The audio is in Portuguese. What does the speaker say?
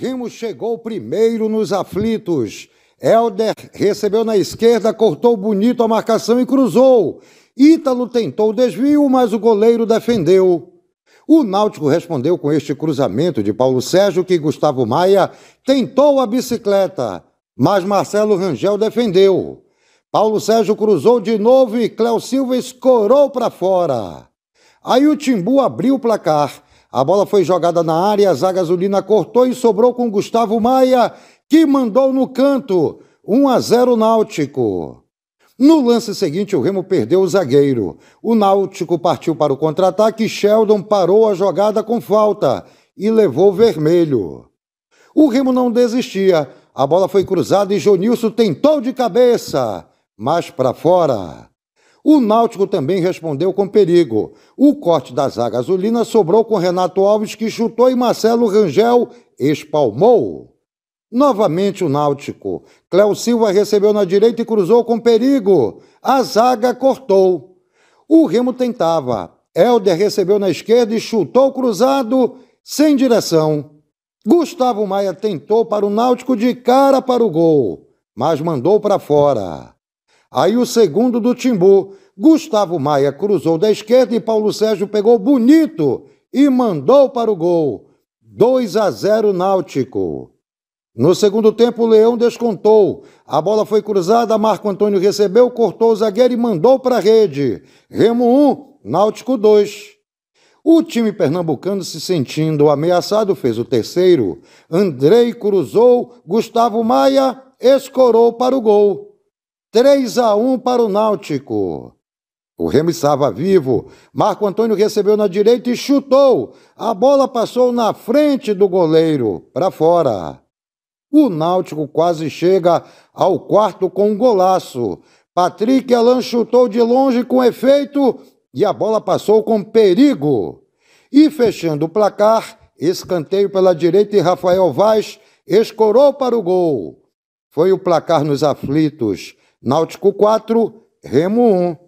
Rimo chegou primeiro nos aflitos. Elder recebeu na esquerda, cortou bonito a marcação e cruzou. Ítalo tentou o desvio, mas o goleiro defendeu. O Náutico respondeu com este cruzamento de Paulo Sérgio que Gustavo Maia tentou a bicicleta, mas Marcelo Rangel defendeu. Paulo Sérgio cruzou de novo e Cléo Silva escorou para fora. Aí o Timbu abriu o placar a bola foi jogada na área, a zaga azulina cortou e sobrou com Gustavo Maia, que mandou no canto. 1 a 0 Náutico. No lance seguinte, o Remo perdeu o zagueiro. O Náutico partiu para o contra-ataque e Sheldon parou a jogada com falta e levou vermelho. O Remo não desistia. A bola foi cruzada e Jonilson tentou de cabeça, mas para fora. O Náutico também respondeu com perigo. O corte da zaga azulina sobrou com Renato Alves, que chutou e Marcelo Rangel espalmou. Novamente o Náutico. Cléo Silva recebeu na direita e cruzou com perigo. A zaga cortou. O Remo tentava. Helder recebeu na esquerda e chutou cruzado, sem direção. Gustavo Maia tentou para o Náutico de cara para o gol, mas mandou para fora. Aí o segundo do Timbu Gustavo Maia cruzou da esquerda e Paulo Sérgio pegou bonito e mandou para o gol. 2 a 0 Náutico. No segundo tempo, o Leão descontou. A bola foi cruzada, Marco Antônio recebeu, cortou o zagueiro e mandou para a rede. Remo 1, Náutico 2. O time pernambucano se sentindo ameaçado fez o terceiro. Andrei cruzou, Gustavo Maia escorou para o gol. 3 a 1 para o Náutico. O Remo estava vivo. Marco Antônio recebeu na direita e chutou. A bola passou na frente do goleiro, para fora. O Náutico quase chega ao quarto com um golaço. Patrick Alan chutou de longe com efeito e a bola passou com perigo. E fechando o placar, escanteio pela direita e Rafael Vaz escorou para o gol. Foi o placar nos aflitos. Náutico 4, Remo 1.